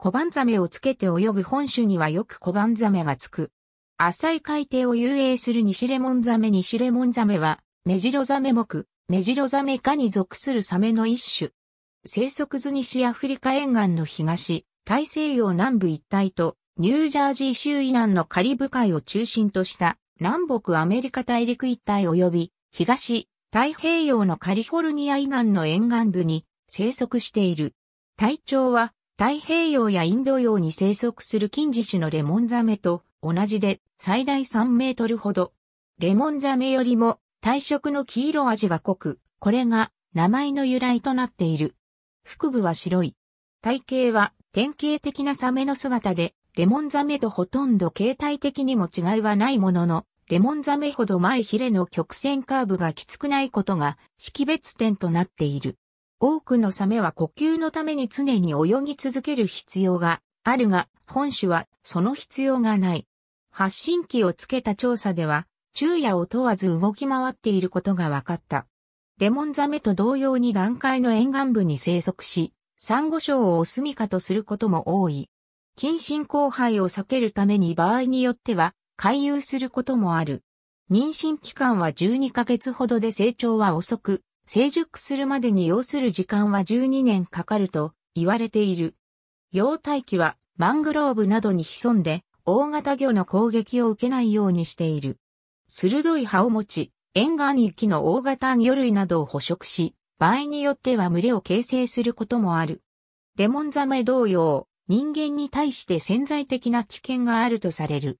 小判ザメをつけて泳ぐ本種にはよく小判ザメがつく。浅い海底を遊泳する西レモンザメ西レモンザメは、メジロザメ目、メジロザメ科に属するサメの一種。生息図西アフリカ沿岸の東、大西洋南部一帯と、ニュージャージー州以南のカリブ海を中心とした、南北アメリカ大陸一帯及び、東、太平洋のカリフォルニア以南の沿岸部に生息している。体長は太平洋やインド洋に生息する近似種のレモンザメと同じで最大3メートルほど。レモンザメよりも体色の黄色味が濃く、これが名前の由来となっている。腹部は白い。体型は典型的なサメの姿で、レモンザメとほとんど形態的にも違いはないものの、レモンザメほど前ヒレの曲線カーブがきつくないことが識別点となっている。多くのサメは呼吸のために常に泳ぎ続ける必要があるが、本種はその必要がない。発信機をつけた調査では、昼夜を問わず動き回っていることが分かった。レモンザメと同様に南海の沿岸部に生息し、サンゴ礁をお住かとすることも多い。近親交配を避けるために場合によっては、回遊することもある。妊娠期間は12ヶ月ほどで成長は遅く、成熟するまでに要する時間は12年かかると言われている。幼体期はマングローブなどに潜んで大型魚の攻撃を受けないようにしている。鋭い葉を持ち、沿岸域の大型魚類などを捕食し、場合によっては群れを形成することもある。レモンザメ同様、人間に対して潜在的な危険があるとされる。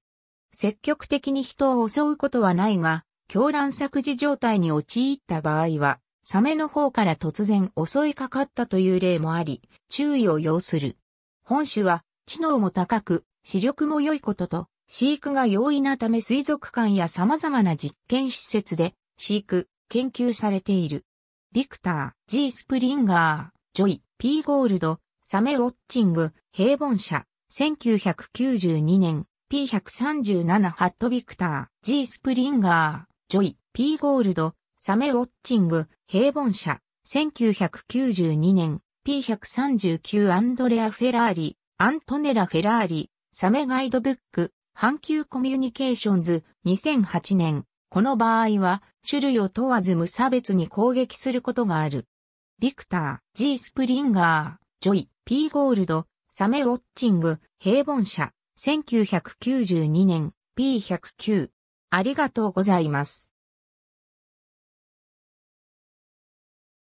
積極的に人を襲うことはないが、狂乱作事状態に陥った場合は、サメの方から突然襲いかかったという例もあり、注意を要する。本種は知能も高く、視力も良いことと、飼育が容易なため水族館や様々な実験施設で飼育、研究されている。ビクター、G スプリンガー、ジョイ、P ゴールド、サメウォッチング、平凡社、1992年、P137 ハットビクター、G スプリンガー、ジョイ、P ゴールド、サメウォッチング、平凡社、1992年、P139 アンドレア・フェラーリ、アントネラ・フェラーリ、サメガイドブック、阪急コミュニケーションズ、2008年、この場合は、種類を問わず無差別に攻撃することがある。ビクター、G スプリンガー、ジョイ、P ゴールド、サメウォッチング、平凡社、1992年、P109。ありがとうございます。